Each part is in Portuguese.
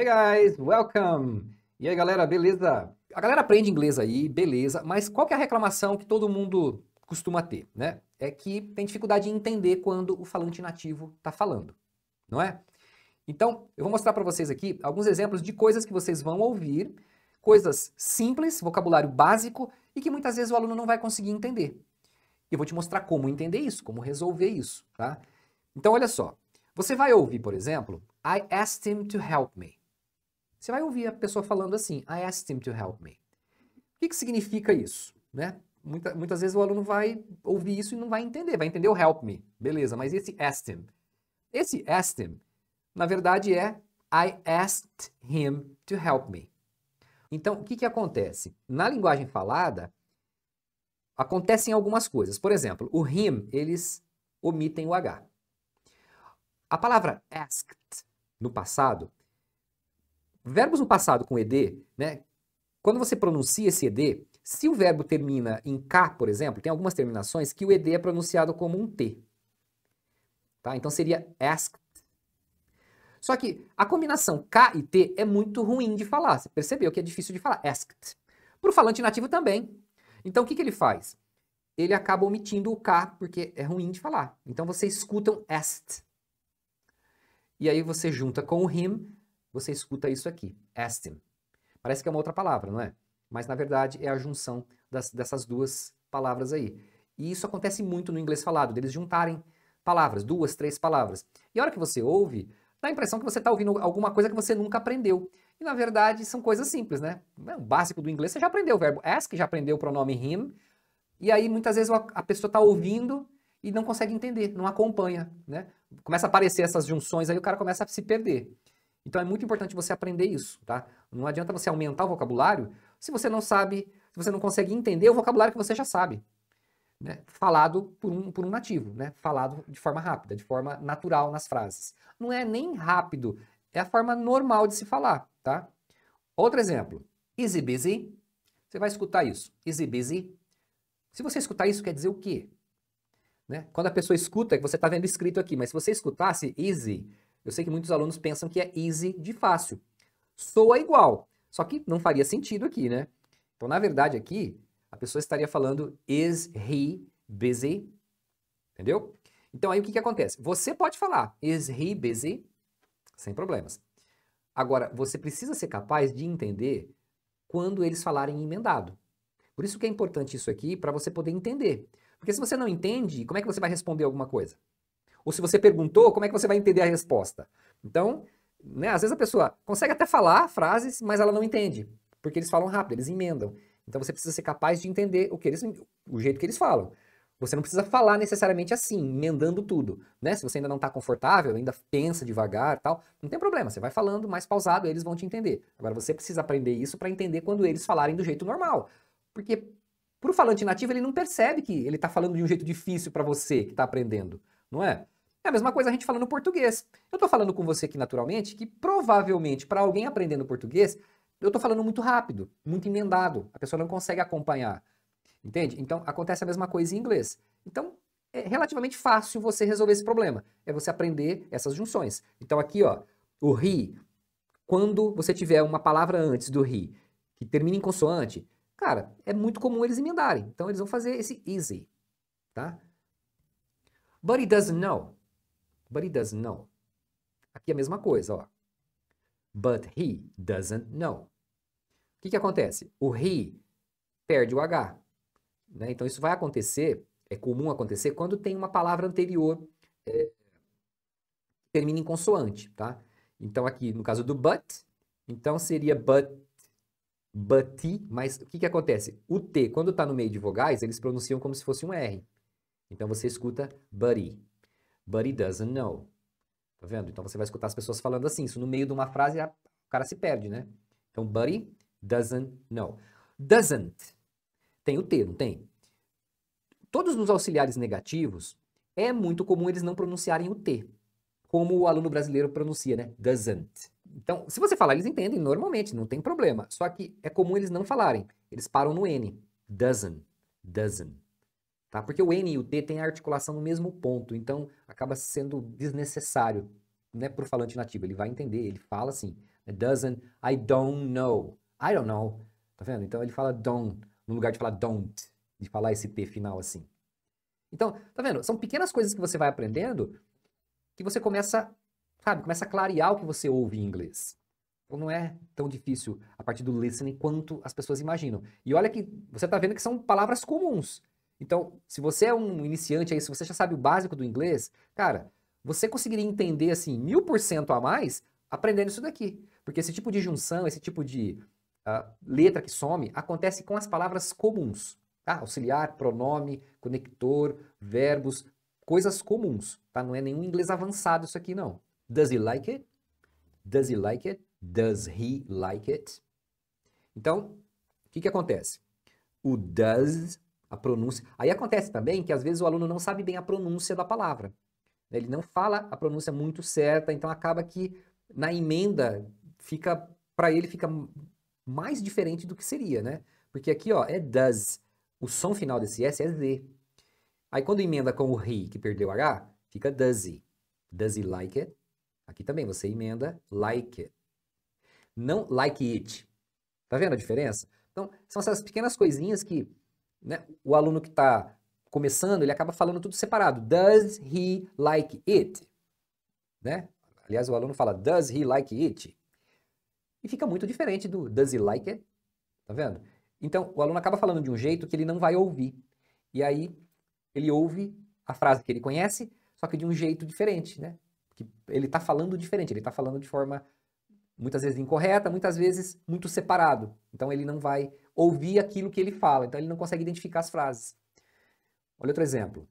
Hey guys, welcome! E aí galera, beleza? A galera aprende inglês aí, beleza, mas qual que é a reclamação que todo mundo costuma ter, né? É que tem dificuldade em entender quando o falante nativo está falando, não é? Então, eu vou mostrar para vocês aqui alguns exemplos de coisas que vocês vão ouvir, coisas simples, vocabulário básico e que muitas vezes o aluno não vai conseguir entender. Eu vou te mostrar como entender isso, como resolver isso, tá? Então, olha só. Você vai ouvir, por exemplo, I asked him to help me. Você vai ouvir a pessoa falando assim, I asked him to help me. O que, que significa isso? Né? Muita, muitas vezes o aluno vai ouvir isso e não vai entender, vai entender o help me, beleza, mas esse asked him. Esse asked him, na verdade, é I asked him to help me. Então, o que, que acontece? Na linguagem falada, acontecem algumas coisas. Por exemplo, o him, eles omitem o H. A palavra asked, no passado, Verbos no passado com ed, né? Quando você pronuncia esse ed, se o verbo termina em k, por exemplo, tem algumas terminações que o ed é pronunciado como um t. Tá? Então seria asked. Só que a combinação k e t é muito ruim de falar. Você percebeu que é difícil de falar asked. Para o falante nativo também. Então o que, que ele faz? Ele acaba omitindo o k porque é ruim de falar. Então você escuta um asked. E aí você junta com o him você escuta isso aqui, Estim. Parece que é uma outra palavra, não é? Mas na verdade é a junção das, dessas duas palavras aí. E isso acontece muito no inglês falado, deles juntarem palavras, duas, três palavras. E a hora que você ouve, dá a impressão que você está ouvindo alguma coisa que você nunca aprendeu. E na verdade são coisas simples, né? né? O básico do inglês, você já aprendeu o verbo ask, já aprendeu o pronome him. E aí muitas vezes a pessoa está ouvindo e não consegue entender, não acompanha, né? Começa a aparecer essas junções aí, o cara começa a se perder. Então é muito importante você aprender isso, tá? Não adianta você aumentar o vocabulário se você não sabe, se você não consegue entender o vocabulário que você já sabe. Né? Falado por um, por um nativo, né? Falado de forma rápida, de forma natural nas frases. Não é nem rápido, é a forma normal de se falar, tá? Outro exemplo, easy busy. Você vai escutar isso, easy busy. Se você escutar isso, quer dizer o quê? Né? Quando a pessoa escuta, que você está vendo escrito aqui, mas se você escutasse easy, eu sei que muitos alunos pensam que é easy de fácil. Soa igual, só que não faria sentido aqui, né? Então, na verdade, aqui, a pessoa estaria falando is he busy? Entendeu? Então, aí o que, que acontece? Você pode falar is he busy? Sem problemas. Agora, você precisa ser capaz de entender quando eles falarem emendado. Por isso que é importante isso aqui, para você poder entender. Porque se você não entende, como é que você vai responder alguma coisa? Ou se você perguntou, como é que você vai entender a resposta? Então, né, às vezes a pessoa consegue até falar frases, mas ela não entende, porque eles falam rápido, eles emendam. Então você precisa ser capaz de entender o que eles, o jeito que eles falam. Você não precisa falar necessariamente assim, emendando tudo, né? Se você ainda não está confortável, ainda pensa devagar, tal, não tem problema. Você vai falando mais pausado, eles vão te entender. Agora você precisa aprender isso para entender quando eles falarem do jeito normal, porque para o falante nativo ele não percebe que ele está falando de um jeito difícil para você que está aprendendo, não é? É a mesma coisa a gente falando português. Eu estou falando com você aqui naturalmente que provavelmente para alguém aprendendo português, eu estou falando muito rápido, muito emendado. A pessoa não consegue acompanhar. Entende? Então acontece a mesma coisa em inglês. Então é relativamente fácil você resolver esse problema. É você aprender essas junções. Então aqui, ó, o he, quando você tiver uma palavra antes do he que termina em consoante, cara, é muito comum eles emendarem. Então eles vão fazer esse easy, tá? But he doesn't know. But he doesn't know. Aqui é a mesma coisa, ó. But he doesn't know. O que, que acontece? O he perde o H. Né? Então, isso vai acontecer, é comum acontecer, quando tem uma palavra anterior é, termina em consoante, tá? Então, aqui, no caso do but, então seria but, buty, mas o que, que acontece? O T, quando está no meio de vogais, eles pronunciam como se fosse um R. Então, você escuta buddy, but he doesn't know. Tá vendo? Então você vai escutar as pessoas falando assim, isso no meio de uma frase o cara se perde, né? Então, but he doesn't know. Doesn't. Tem o T, não tem? Todos os auxiliares negativos, é muito comum eles não pronunciarem o T, como o aluno brasileiro pronuncia, né? Doesn't. Então, se você falar, eles entendem normalmente, não tem problema. Só que é comum eles não falarem. Eles param no N. Doesn't. Doesn't tá? Porque o N e o T têm a articulação no mesmo ponto, então acaba sendo desnecessário, né, para o falante nativo. Ele vai entender, ele fala assim, doesn't, I don't know, I don't know, tá vendo? Então ele fala don't, no lugar de falar don't, de falar esse T final assim. Então, tá vendo? São pequenas coisas que você vai aprendendo que você começa, sabe, começa a clarear o que você ouve em inglês. Então não é tão difícil a partir do listening quanto as pessoas imaginam. E olha que você está vendo que são palavras comuns. Então, se você é um iniciante aí, se você já sabe o básico do inglês, cara, você conseguiria entender assim mil por cento a mais aprendendo isso daqui. Porque esse tipo de junção, esse tipo de uh, letra que some, acontece com as palavras comuns. Tá? Auxiliar, pronome, conector, verbos, coisas comuns. Tá? Não é nenhum inglês avançado isso aqui, não. Does he like it? Does he like it? Does he like it? Então, o que, que acontece? O does a pronúncia. Aí acontece também que às vezes o aluno não sabe bem a pronúncia da palavra. Né? Ele não fala a pronúncia muito certa, então acaba que na emenda fica para ele fica mais diferente do que seria, né? Porque aqui, ó, é does. O som final desse S é Z. Aí quando emenda com o RI, que perdeu H, fica does he. Does he like it? Aqui também você emenda like it. Não like it. Tá vendo a diferença? Então, são essas pequenas coisinhas que né, o aluno que está começando, ele acaba falando tudo separado. Does he like it? Né? Aliás, o aluno fala Does he like it? E fica muito diferente do Does he like it? Tá vendo? Então, o aluno acaba falando de um jeito que ele não vai ouvir. E aí, ele ouve a frase que ele conhece, só que de um jeito diferente, né? Que ele está falando diferente, ele está falando de forma muitas vezes incorreta, muitas vezes muito separado. Então ele não vai ouvir aquilo que ele fala, então ele não consegue identificar as frases. Olha outro exemplo.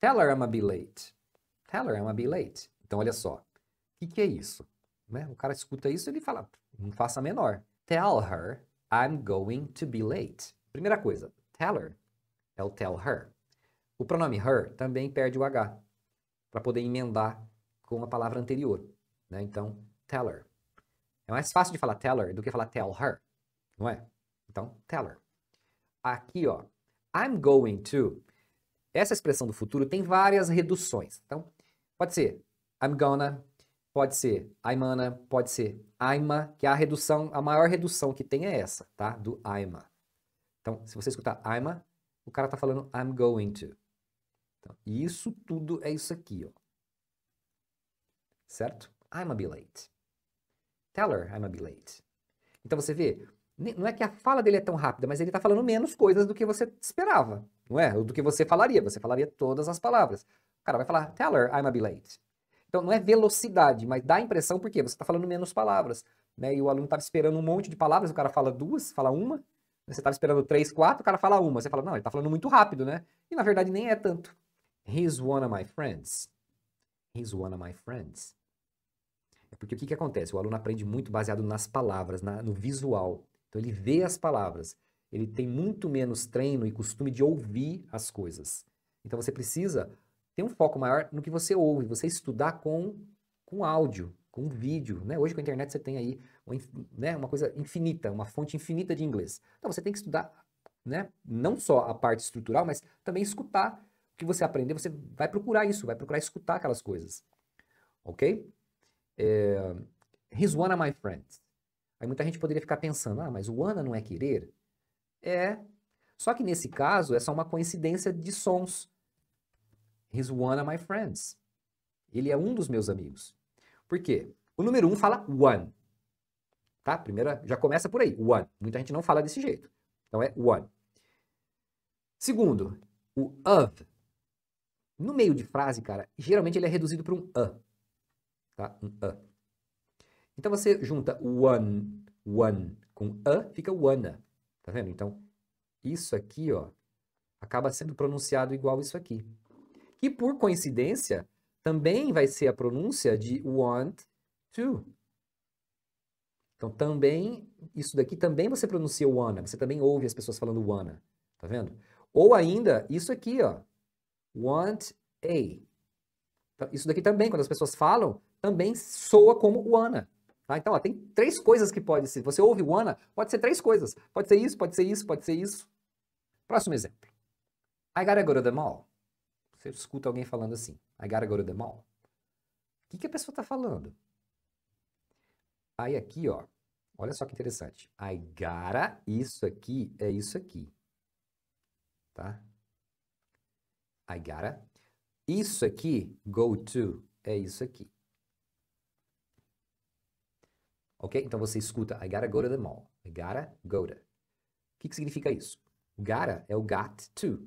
Tell her I'm a be late. Tell her I'm a be late. Então olha só. O que, que, é isso? Né? O cara escuta isso e ele fala, não faça a menor. Tell her I'm going to be late. Primeira coisa, tell her é o tell her. O pronome her também perde o H para poder emendar com a palavra anterior. Né? Então, tell her. É mais fácil de falar tell her do que falar tell her, não é? Então, tell her. Aqui, ó, I'm going to. Essa expressão do futuro tem várias reduções. Então, pode ser I'm gonna, pode ser I'mana, pode ser I'ma, que é a redução, a maior redução que tem é essa, tá? Do I'ma. Então, se você escutar I'ma, o cara tá falando I'm going to. Então, isso tudo é isso aqui, ó. Certo? I'ma be late. Tell her I'm a bit late. Então você vê, não é que a fala dele é tão rápida, mas ele está falando menos coisas do que você esperava, não é? Do que você falaria. Você falaria todas as palavras. O cara vai falar, tell her I'm a bit late. Então não é velocidade, mas dá a impressão porque você está falando menos palavras. Né? E o aluno estava esperando um monte de palavras, o cara fala duas, fala uma. Você estava esperando três, quatro, o cara fala uma. Você fala, não, ele está falando muito rápido, né? E na verdade nem é tanto. He's one of my friends. He's one of my friends. É porque o que, que acontece? O aluno aprende muito baseado nas palavras, na, no visual. Então ele vê as palavras. Ele tem muito menos treino e costume de ouvir as coisas. Então você precisa ter um foco maior no que você ouve, você estudar com, com áudio, com vídeo. Né? Hoje com a internet você tem aí uma, né, uma coisa infinita, uma fonte infinita de inglês. Então você tem que estudar né, não só a parte estrutural, mas também escutar o que você aprender. Você vai procurar isso, vai procurar escutar aquelas coisas. Ok? É, His one of my friends. Aí muita gente poderia ficar pensando, ah, mas o Ana não é querer? É. Só que nesse caso, é só uma coincidência de sons. He's one of my friends. Ele é um dos meus amigos. Por quê? O número um fala one. Tá? Primeira, já começa por aí, one. Muita gente não fala desse jeito. Então é one. Segundo, o of. No meio de frase, cara, geralmente ele é reduzido para um a tá? Um a. Uh. Então você junta one, one com a, fica wanna. Tá vendo? Então, isso aqui, ó, acaba sendo pronunciado igual isso aqui. Que por coincidência também vai ser a pronúncia de want to. Então, também, isso daqui também você pronuncia wanna, você também ouve as pessoas falando wanna, tá vendo? Ou ainda, isso aqui, ó, want a. Então, isso daqui também, quando as pessoas falam, também soa como Wana. Tá? Então, ó, tem três coisas que pode ser. Você ouve Wana, pode ser três coisas. Pode ser isso, pode ser isso, pode ser isso. Próximo exemplo. I gotta go to the mall. Você escuta alguém falando assim, I gotta go to the mall. O que, que a pessoa está falando? Aí aqui, ó, olha só que interessante. I gotta, isso aqui é isso aqui. Tá? I gotta. Isso aqui, go to, é isso aqui. Ok? Então você escuta I gotta go to the mall. I gotta go to. O que, que significa isso? O gotta é o got to,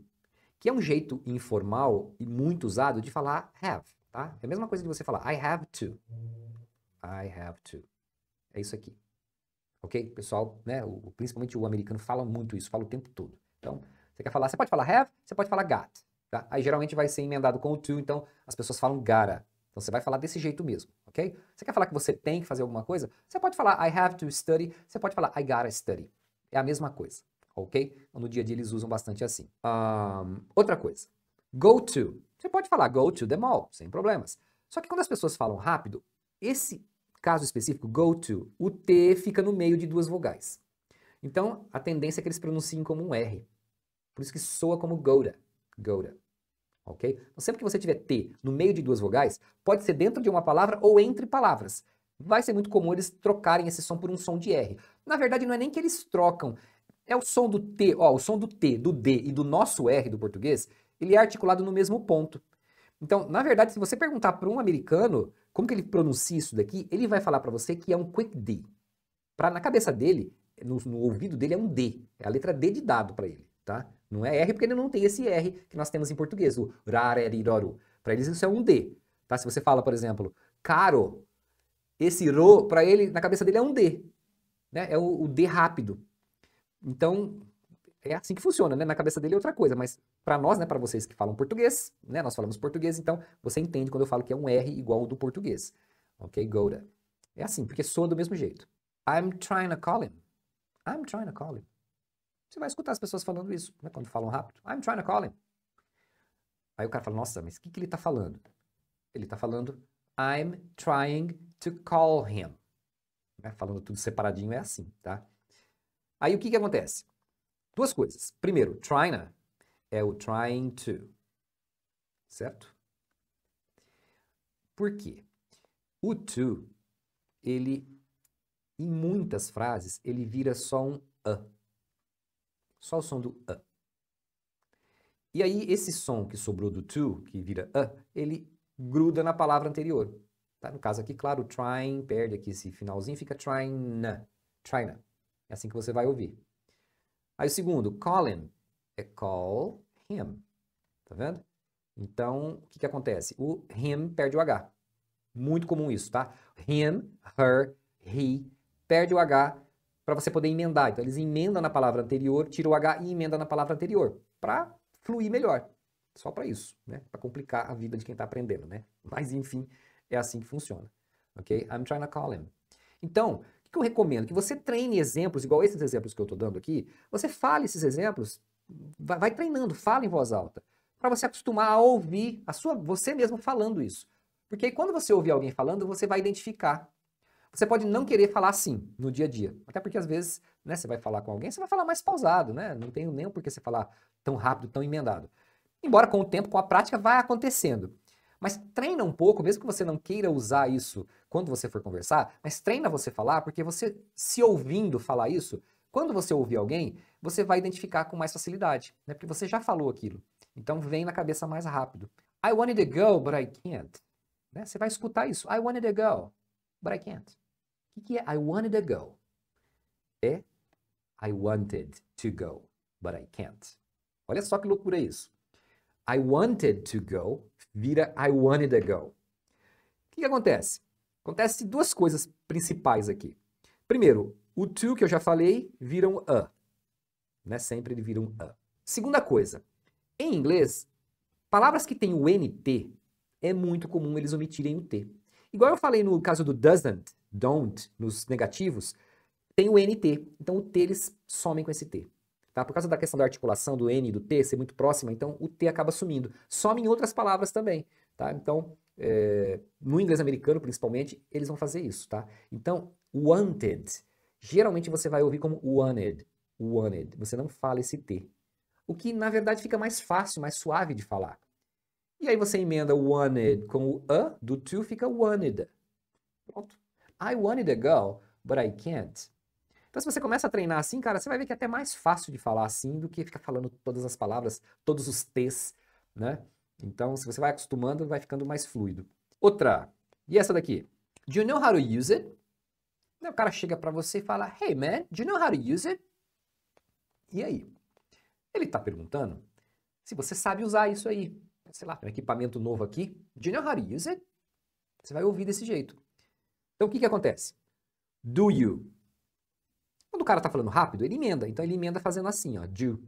que é um jeito informal e muito usado de falar have, tá? É a mesma coisa de você falar I have to. I have to. É isso aqui. Ok? Pessoal, né? O, principalmente o americano fala muito isso, fala o tempo todo. Então, você quer falar, você pode falar have, você pode falar got. Tá? Aí geralmente vai ser emendado com o to, então as pessoas falam gotta. Então você vai falar desse jeito mesmo ok? Você quer falar que você tem que fazer alguma coisa? Você pode falar I have to study, você pode falar I gotta study. É a mesma coisa, ok? No dia a dia eles usam bastante assim. Um, outra coisa, go to. Você pode falar go to the mall, sem problemas. Só que quando as pessoas falam rápido, esse caso específico, go to, o T fica no meio de duas vogais. Então, a tendência é que eles pronunciem como um R. Por isso que soa como go to ok? Então, sempre que você tiver T no meio de duas vogais, pode ser dentro de uma palavra ou entre palavras. Vai ser muito comum eles trocarem esse som por um som de R. Na verdade, não é nem que eles trocam, é o som do T, ó, o som do T, do D e do nosso R do português, ele é articulado no mesmo ponto. Então, na verdade, se você perguntar para um americano como que ele pronuncia isso daqui, ele vai falar para você que é um quick D. Pra, na cabeça dele, no, no ouvido dele, é um D. É a letra D de dado para ele tá? Não é R porque ele não tem esse R que nós temos em português, o rareriroru. Para eles isso é um D, tá? Se você fala, por exemplo, caro, esse ro, para ele, na cabeça dele é um D, né? É o, o D rápido. Então, é assim que funciona, né? Na cabeça dele é outra coisa, mas para nós, né, para vocês que falam português, né, nós falamos português, então você entende quando eu falo que é um R igual ao do português. OK, Gouda? É assim, porque soa do mesmo jeito. I'm trying to call him. I'm trying to call him. Você vai escutar as pessoas falando isso, né? Quando falam rápido. I'm trying to call him. Aí o cara fala, nossa, mas o que, que ele tá falando? Ele tá falando, I'm trying to call him. Né? Falando tudo separadinho é assim, tá? Aí o que, que acontece? Duas coisas. Primeiro, trying é o trying to. Certo? Por quê? O to, ele, em muitas frases, ele vira só um a. Só o som do A. E aí, esse som que sobrou do to, que vira A, ele gruda na palavra anterior. Tá? No caso aqui, claro, trying perde aqui esse finalzinho, fica trying, trying É assim que você vai ouvir. Aí o segundo, Colin, é call him. Tá vendo? Então, o que, que acontece? O him perde o H. Muito comum isso, tá? Him, her, he, perde o H para você poder emendar. Então, eles emendam na palavra anterior, tiram o H e emenda na palavra anterior, para fluir melhor. Só para isso, né? Para complicar a vida de quem está aprendendo, né? Mas, enfim, é assim que funciona. Ok? I'm trying to call him. Então, o que eu recomendo? Que você treine exemplos, igual esses exemplos que eu estou dando aqui. Você fale esses exemplos, vai, vai treinando, fala em voz alta. Para você acostumar a ouvir a sua, você mesmo falando isso. Porque aí, quando você ouvir alguém falando, você vai identificar você pode não querer falar assim no dia a dia. Até porque às vezes, né, você vai falar com alguém, você vai falar mais pausado, né? Não tem nem por que você falar tão rápido, tão emendado. Embora com o tempo, com a prática, vai acontecendo. Mas treina um pouco, mesmo que você não queira usar isso quando você for conversar, mas treina você falar, porque você se ouvindo falar isso, quando você ouvir alguém, você vai identificar com mais facilidade, né? Porque você já falou aquilo. Então vem na cabeça mais rápido. I wanted to go, but I can't. Né? Você vai escutar isso. I wanted to go, but I can't. O que, é I wanted to go? É I wanted to go, but I can't. Olha só que loucura isso. I wanted to go vira I wanted to go. O que, que acontece? Acontece duas coisas principais aqui. Primeiro, o to que eu já falei vira um a. Né? Sempre ele vira um a. Segunda coisa, em inglês, palavras que têm o NT é muito comum eles omitirem o T. Igual eu falei no caso do doesn't, don't, nos negativos, tem o NT. Então o T eles somem com esse T. Tá? Por causa da questão da articulação do N e do T ser muito próxima, então o T acaba sumindo. Some em outras palavras também. Tá? Então, é, no inglês americano, principalmente, eles vão fazer isso. Tá? Então, wanted. Geralmente você vai ouvir como wanted. Wanted. Você não fala esse T. O que, na verdade, fica mais fácil, mais suave de falar. E aí você emenda wanted com o a do to, fica wanted. Pronto. I wanted to go, but I can't. Então, se você começa a treinar assim, cara, você vai ver que é até mais fácil de falar assim do que ficar falando todas as palavras, todos os T's, né? Então, se você vai acostumando, vai ficando mais fluido. Outra. E essa daqui? Do you know how to use it? o cara chega para você e fala, hey man, do you know how to use it? E aí? Ele está perguntando se você sabe usar isso aí. Sei lá, um equipamento novo aqui. Do you know how to use it? Você vai ouvir desse jeito. Então, o que, que acontece? Do you. Quando o cara está falando rápido, ele emenda. Então, ele emenda fazendo assim, ó. Do.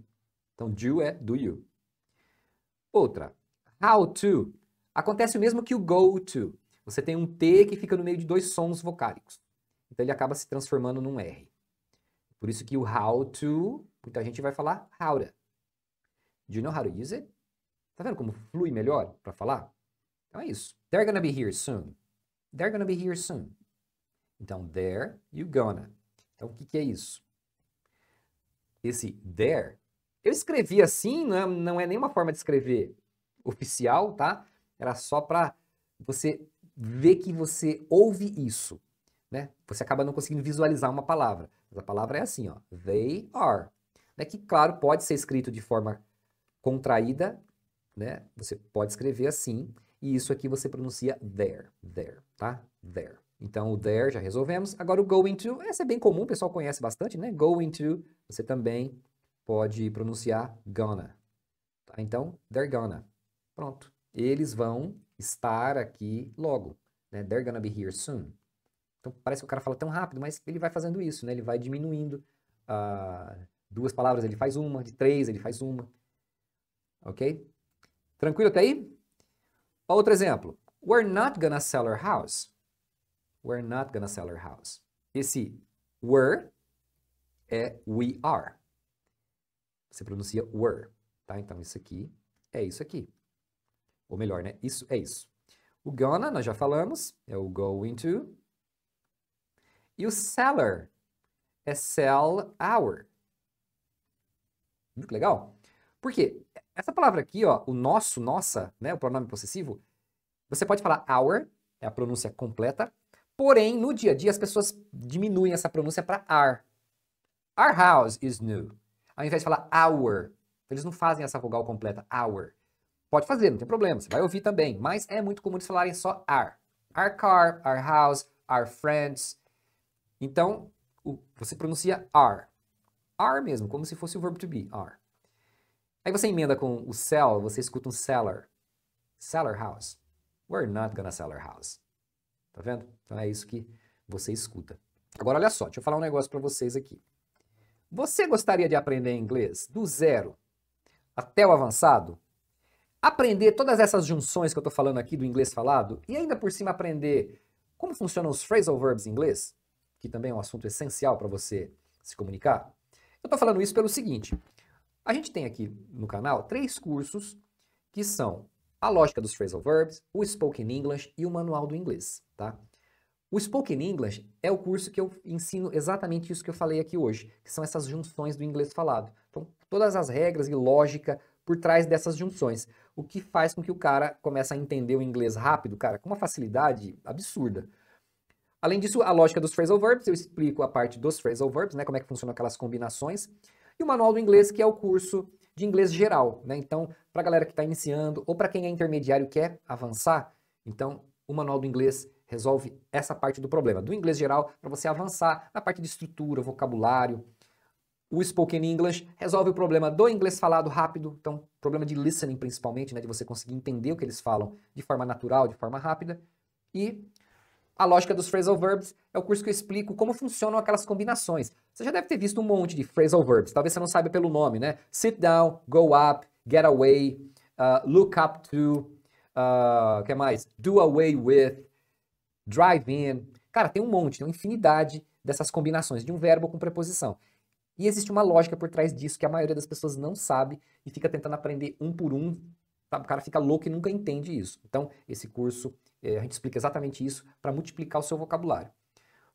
Então, do é do you. Outra. How to. Acontece o mesmo que o go to. Você tem um T que fica no meio de dois sons vocálicos. Então, ele acaba se transformando num R. Por isso que o how to, muita gente vai falar how to. Do you know how to use it? Tá vendo como flui melhor para falar? Então é isso. They're gonna be here soon. They're gonna be here soon. Então, there you gonna. Então, o que, que é isso? Esse there, eu escrevi assim, não é, não é nenhuma forma de escrever oficial, tá? Era só para você ver que você ouve isso, né? Você acaba não conseguindo visualizar uma palavra. Mas a palavra é assim, ó. They are. Né? Que, claro, pode ser escrito de forma contraída, né? Você pode escrever assim. E isso aqui você pronuncia there, there, tá? There. Então, o there já resolvemos. Agora, o going to, essa é bem comum, o pessoal conhece bastante, né? Going to, você também pode pronunciar gonna. Tá? Então, they're gonna. Pronto. Eles vão estar aqui logo. Né? They're gonna be here soon. Então, parece que o cara fala tão rápido, mas ele vai fazendo isso, né? Ele vai diminuindo. Uh, duas palavras ele faz uma, de três ele faz uma. Ok? Tranquilo até aí? Outro exemplo. We're not gonna sell our house. We're not gonna sell our house. Esse were é we are. Você pronuncia were, tá? Então, isso aqui é isso aqui. Ou melhor, né? Isso é isso. O gonna, nós já falamos, é o going to. E o seller é sell our. Muito hum, legal. Por quê? Essa palavra aqui, ó, o nosso, nossa, né, o pronome possessivo, você pode falar our, é a pronúncia completa, Porém, no dia a dia, as pessoas diminuem essa pronúncia para ar. Our house is new. Ao invés de falar our, eles não fazem essa vogal completa, our. Pode fazer, não tem problema, você vai ouvir também, mas é muito comum eles falarem só our. Our car, our house, our friends. Então, você pronuncia are. Are mesmo, como se fosse o verbo to be, are. Aí você emenda com o sell, você escuta um seller. Seller house. We're not gonna sell our house. Tá vendo? Então é isso que você escuta. Agora olha só, deixa eu falar um negócio para vocês aqui. Você gostaria de aprender inglês do zero até o avançado? Aprender todas essas junções que eu estou falando aqui do inglês falado e ainda por cima aprender como funcionam os phrasal verbs em inglês, que também é um assunto essencial para você se comunicar? Eu estou falando isso pelo seguinte: a gente tem aqui no canal três cursos que são a lógica dos phrasal verbs, o spoken English e o manual do inglês, tá? O spoken English é o curso que eu ensino exatamente isso que eu falei aqui hoje, que são essas junções do inglês falado. Então, todas as regras e lógica por trás dessas junções, o que faz com que o cara comece a entender o inglês rápido, cara, com uma facilidade absurda. Além disso, a lógica dos phrasal verbs, eu explico a parte dos phrasal verbs, né, como é que funcionam aquelas combinações, e o manual do inglês, que é o curso de inglês geral, né? Então, para a galera que está iniciando ou para quem é intermediário e quer avançar, então o manual do inglês resolve essa parte do problema. Do inglês geral, para você avançar na parte de estrutura, vocabulário. O Spoken English resolve o problema do inglês falado rápido, então, problema de listening principalmente, né? De você conseguir entender o que eles falam de forma natural, de forma rápida. E a Lógica dos Phrasal Verbs é o curso que eu explico como funcionam aquelas combinações. Você já deve ter visto um monte de phrasal verbs, talvez você não saiba pelo nome, né? Sit down, go up, get away, uh, look up to, o uh, que mais? Do away with, drive in. Cara, tem um monte, tem uma infinidade dessas combinações de um verbo com preposição. E existe uma lógica por trás disso que a maioria das pessoas não sabe e fica tentando aprender um por um. Sabe? O cara fica louco e nunca entende isso. Então, esse curso é, a gente explica exatamente isso para multiplicar o seu vocabulário.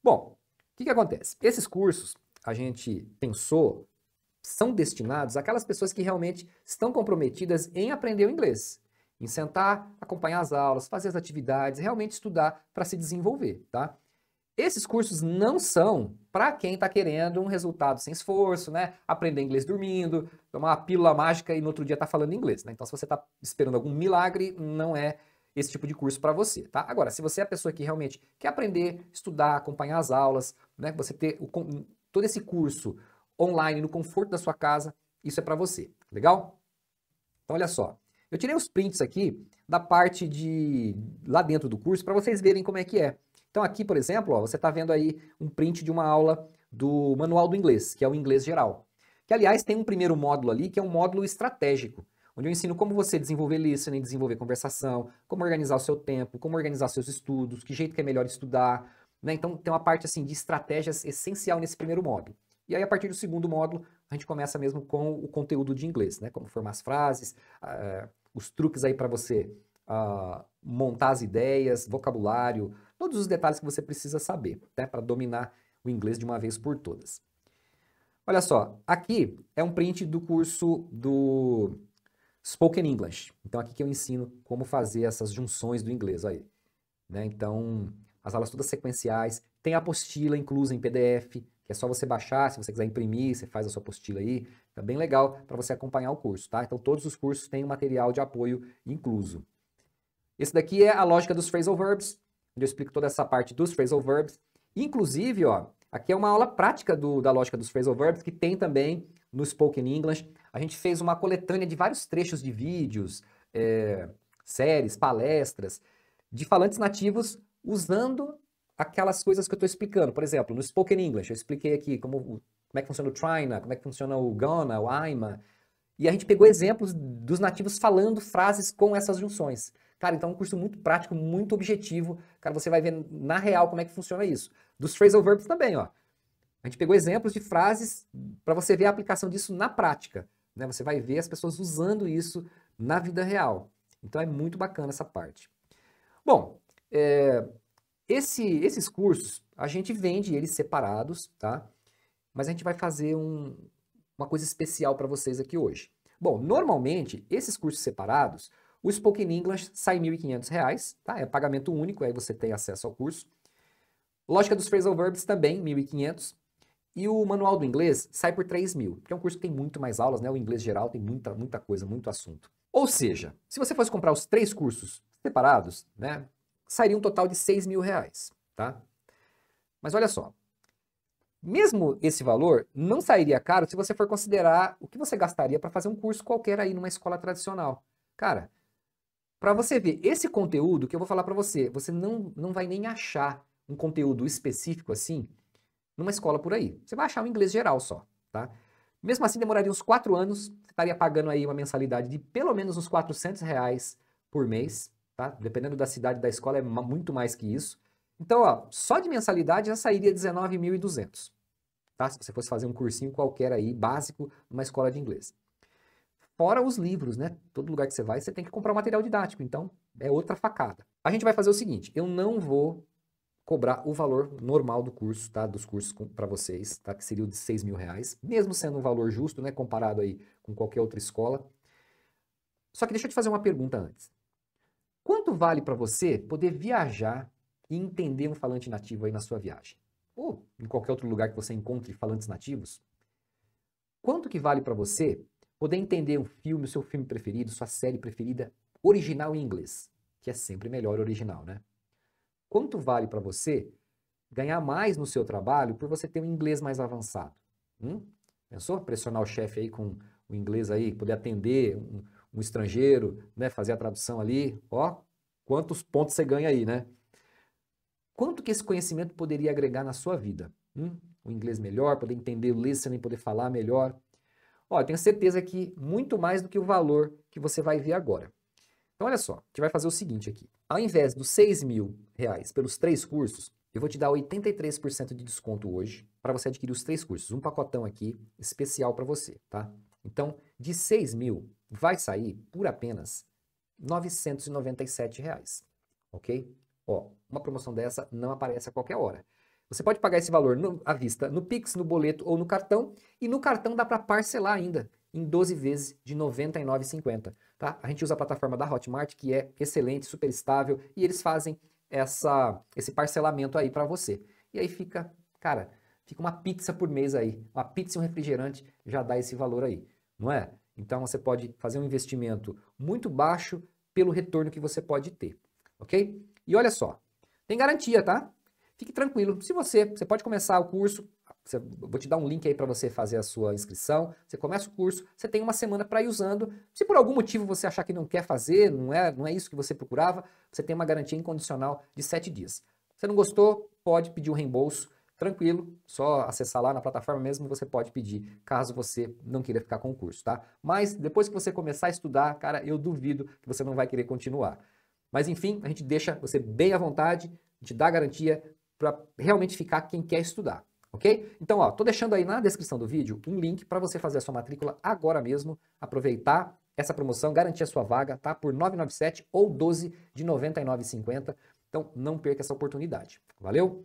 Bom, o que, que acontece? Esses cursos, a gente pensou, são destinados àquelas pessoas que realmente estão comprometidas em aprender o inglês. Em sentar, acompanhar as aulas, fazer as atividades, realmente estudar para se desenvolver, tá? Esses cursos não são para quem está querendo um resultado sem esforço, né? Aprender inglês dormindo, tomar uma pílula mágica e no outro dia está falando inglês, né? Então, se você está esperando algum milagre, não é esse tipo de curso para você, tá? Agora, se você é a pessoa que realmente quer aprender, estudar, acompanhar as aulas, né? Você ter o, todo esse curso online no conforto da sua casa, isso é para você, legal? Então, olha só. Eu tirei os prints aqui da parte de lá dentro do curso para vocês verem como é que é. Então, aqui, por exemplo, ó, você está vendo aí um print de uma aula do Manual do Inglês, que é o Inglês Geral. Que, aliás, tem um primeiro módulo ali, que é um módulo estratégico onde eu ensino como você desenvolver listening, desenvolver conversação, como organizar o seu tempo, como organizar seus estudos, que jeito que é melhor estudar. Né? Então, tem uma parte assim de estratégias essencial nesse primeiro módulo. E aí, a partir do segundo módulo, a gente começa mesmo com o conteúdo de inglês, né? Como formar as frases, uh, os truques aí para você uh, montar as ideias, vocabulário, todos os detalhes que você precisa saber, né? Para dominar o inglês de uma vez por todas. Olha só, aqui é um print do curso do Spoken English. Então, aqui que eu ensino como fazer essas junções do inglês aí. Né? Então, as aulas todas sequenciais. Tem apostila inclusa em PDF, que é só você baixar, se você quiser imprimir, você faz a sua apostila aí. É bem legal para você acompanhar o curso, tá? Então, todos os cursos têm um material de apoio incluso. Esse daqui é a lógica dos phrasal verbs, onde eu explico toda essa parte dos phrasal verbs. Inclusive, ó, aqui é uma aula prática do, da lógica dos phrasal verbs, que tem também no Spoken English. A gente fez uma coletânea de vários trechos de vídeos, é, séries, palestras, de falantes nativos usando aquelas coisas que eu estou explicando. Por exemplo, no Spoken English, eu expliquei aqui como, como é que funciona o Trina, como é que funciona o Ghana, o Aima. E a gente pegou exemplos dos nativos falando frases com essas junções. Cara, então é um curso muito prático, muito objetivo. Cara, você vai ver na real como é que funciona isso. Dos phrasal verbs também, ó. A gente pegou exemplos de frases para você ver a aplicação disso na prática. Né? Você vai ver as pessoas usando isso na vida real. Então é muito bacana essa parte. Bom, é, esse, esses cursos a gente vende eles separados, tá? Mas a gente vai fazer um, uma coisa especial para vocês aqui hoje. Bom, normalmente esses cursos separados, o Spoken English sai R$ 1.500, tá? É pagamento único, aí você tem acesso ao curso. Lógica dos phrasal verbs também, 1.500. E o manual do inglês sai por 3 mil, porque é um curso que tem muito mais aulas, né? O inglês geral tem muita, muita coisa, muito assunto. Ou seja, se você fosse comprar os três cursos separados, né? Sairia um total de 6 mil reais, tá? Mas olha só, mesmo esse valor não sairia caro se você for considerar o que você gastaria para fazer um curso qualquer aí numa escola tradicional. Cara, para você ver esse conteúdo que eu vou falar para você, você não, não vai nem achar um conteúdo específico assim numa escola por aí. Você vai achar o inglês geral só, tá? Mesmo assim, demoraria uns quatro anos, você estaria pagando aí uma mensalidade de pelo menos uns 400 reais por mês, tá? Dependendo da cidade da escola, é muito mais que isso. Então, ó, só de mensalidade já sairia 19.200, tá? Se você fosse fazer um cursinho qualquer aí, básico, numa escola de inglês. Fora os livros, né? Todo lugar que você vai, você tem que comprar um material didático, então é outra facada. A gente vai fazer o seguinte, eu não vou cobrar o valor normal do curso, tá? Dos cursos para vocês, tá? Que seria o de 6 mil reais, mesmo sendo um valor justo, né? Comparado aí com qualquer outra escola. Só que deixa eu te fazer uma pergunta antes. Quanto vale para você poder viajar e entender um falante nativo aí na sua viagem? Ou em qualquer outro lugar que você encontre falantes nativos? Quanto que vale para você poder entender um filme, o seu filme preferido, sua série preferida, original em inglês? Que é sempre melhor original, né? Quanto vale para você ganhar mais no seu trabalho por você ter um inglês mais avançado? Hum? Pensou? Pressionar o chefe aí com o inglês aí, poder atender um, um estrangeiro, né? Fazer a tradução ali, ó, quantos pontos você ganha aí, né? Quanto que esse conhecimento poderia agregar na sua vida? Hum? O inglês melhor, poder entender o listening, poder falar melhor. Ó, eu tenho certeza que muito mais do que o valor que você vai ver agora. Então, olha só, a gente vai fazer o seguinte aqui. Ao invés dos 6 mil reais pelos três cursos, eu vou te dar 83% de desconto hoje para você adquirir os três cursos. Um pacotão aqui especial para você, tá? Então, de 6 mil vai sair por apenas 997 reais, ok? Ó, uma promoção dessa não aparece a qualquer hora. Você pode pagar esse valor no, à vista no Pix, no boleto ou no cartão, e no cartão dá para parcelar ainda em 12 vezes de R$ 99,50. Tá? A gente usa a plataforma da Hotmart, que é excelente, super estável, e eles fazem essa, esse parcelamento aí para você. E aí fica, cara, fica uma pizza por mês aí. Uma pizza e um refrigerante já dá esse valor aí, não é? Então você pode fazer um investimento muito baixo pelo retorno que você pode ter, ok? E olha só, tem garantia, tá? Fique tranquilo. Se você, você pode começar o curso você, vou te dar um link aí para você fazer a sua inscrição. Você começa o curso, você tem uma semana para ir usando. Se por algum motivo você achar que não quer fazer, não é, não é isso que você procurava, você tem uma garantia incondicional de 7 dias. Você não gostou, pode pedir um reembolso, tranquilo, só acessar lá na plataforma mesmo você pode pedir, caso você não queira ficar com o curso, tá? Mas depois que você começar a estudar, cara, eu duvido que você não vai querer continuar. Mas enfim, a gente deixa você bem à vontade, te dá garantia para realmente ficar quem quer estudar ok? Então, ó, tô deixando aí na descrição do vídeo um link para você fazer a sua matrícula agora mesmo, aproveitar essa promoção, garantir a sua vaga, tá? Por 997 ou 12 de 99,50. Então, não perca essa oportunidade. Valeu?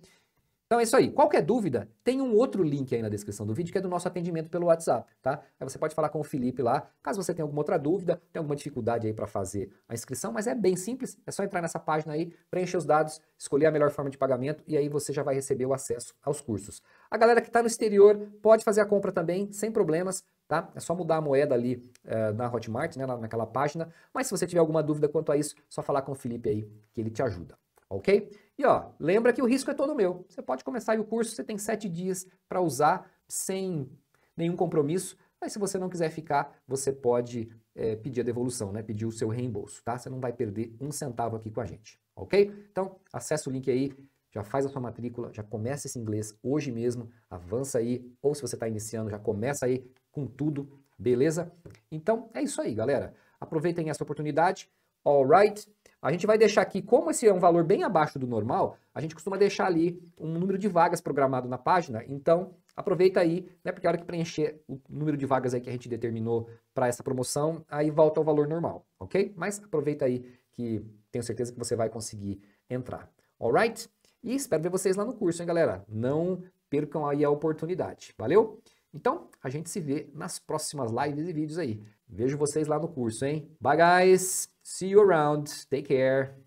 Então é isso aí. Qualquer dúvida, tem um outro link aí na descrição do vídeo que é do nosso atendimento pelo WhatsApp, tá? Aí você pode falar com o Felipe lá, caso você tenha alguma outra dúvida, tem alguma dificuldade aí para fazer a inscrição, mas é bem simples, é só entrar nessa página aí, preencher os dados, escolher a melhor forma de pagamento e aí você já vai receber o acesso aos cursos. A galera que está no exterior pode fazer a compra também, sem problemas, tá? É só mudar a moeda ali eh, na Hotmart, né, naquela página, mas se você tiver alguma dúvida quanto a isso, só falar com o Felipe aí que ele te ajuda ok? E ó, lembra que o risco é todo meu. Você pode começar o curso, você tem sete dias para usar sem nenhum compromisso, mas se você não quiser ficar, você pode é, pedir a devolução, né? pedir o seu reembolso, tá? Você não vai perder um centavo aqui com a gente, ok? Então, acessa o link aí, já faz a sua matrícula, já começa esse inglês hoje mesmo, avança aí, ou se você está iniciando, já começa aí com tudo, beleza? Então, é isso aí, galera. Aproveitem essa oportunidade. All right? A gente vai deixar aqui, como esse é um valor bem abaixo do normal, a gente costuma deixar ali um número de vagas programado na página. Então, aproveita aí, né? Porque a hora que preencher o número de vagas aí que a gente determinou para essa promoção, aí volta ao valor normal, ok? Mas aproveita aí que tenho certeza que você vai conseguir entrar. Alright? E espero ver vocês lá no curso, hein, galera? Não percam aí a oportunidade. Valeu? Então, a gente se vê nas próximas lives e vídeos aí. Vejo vocês lá no curso, hein? Bye, guys! See you around. Take care.